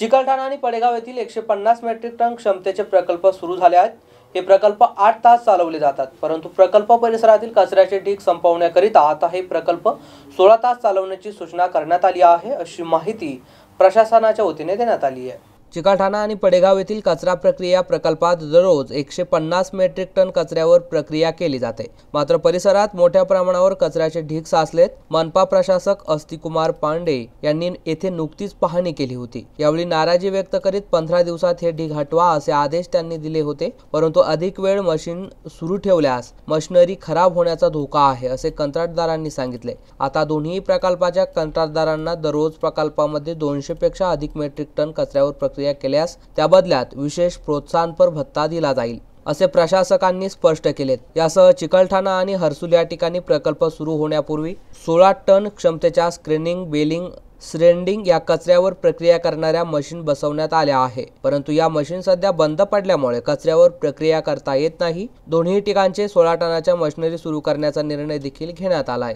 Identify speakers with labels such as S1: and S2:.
S1: चिकलठाणा आणि पडेगाव येथील एकशे पन्नास मेट्रिक टन क्षमतेचे प्रकल्प सुरू झाले आहेत हे प्रकल्प आठ तास चालवले जातात परंतु प्रकल्प परिसरातील कचऱ्याचे ढीक संपवण्याकरिता आता हे प्रकल्प सोळा तास चालवण्याची सूचना करण्यात आली आहे अशी माहिती प्रशासनाच्या वतीने देण्यात आली आहे चिकाठाणा आणि पडेगाव येथील कचरा प्रक्रिया प्रकल्पात दररोज एकशे पन्नास मेट्रिक टन कचऱ्यावर प्रक्रिया केली जाते मात्र परिसरात मोठ्या प्रमाणावर कचऱ्याचे ढीक साचलेत मनपा प्रशासक अस्तिकुमार पांडे यांनी येथे नुकतीच पाहणी केली होती यावेळी नाराजी व्यक्त करीत पंधरा दिवसात हे ढीग हटवा असे आदेश त्यांनी दिले होते परंतु अधिक वेळ मशीन सुरू ठेवल्यास मशिनरी खराब होण्याचा धोका आहे असे कंत्राटदारांनी सांगितले आता दोन्ही प्रकल्पाच्या कंत्राटदारांना दररोज प्रकल्पामध्ये दोनशे पेक्षा अधिक मेट्रिक टन कचऱ्यावर प्रक्रिया प्रक्रिया केल्यास त्या बदल्यात विशेष प्रोत्साहनपर भत्ता दिला जाईल असे प्रशासकांनी स्पष्ट केलेत यासह चिकलठाणा आणि हर्सुल या ठिकाणी प्रकल्प सुरू होण्यापूर्वी सोळा टन क्षमतेच्या स्क्रीनिंग बेलिंग स्रेंडिंग या कचऱ्यावर प्रक्रिया करणाऱ्या मशीन बसवण्यात आल्या आहे परंतु या मशीन सध्या बंद पडल्यामुळे कचऱ्यावर प्रक्रिया करता येत नाही दोन्ही ठिकाणचे सोळा टनाच्या मशिनरी सुरू करण्याचा निर्णय देखील घेण्यात आलाय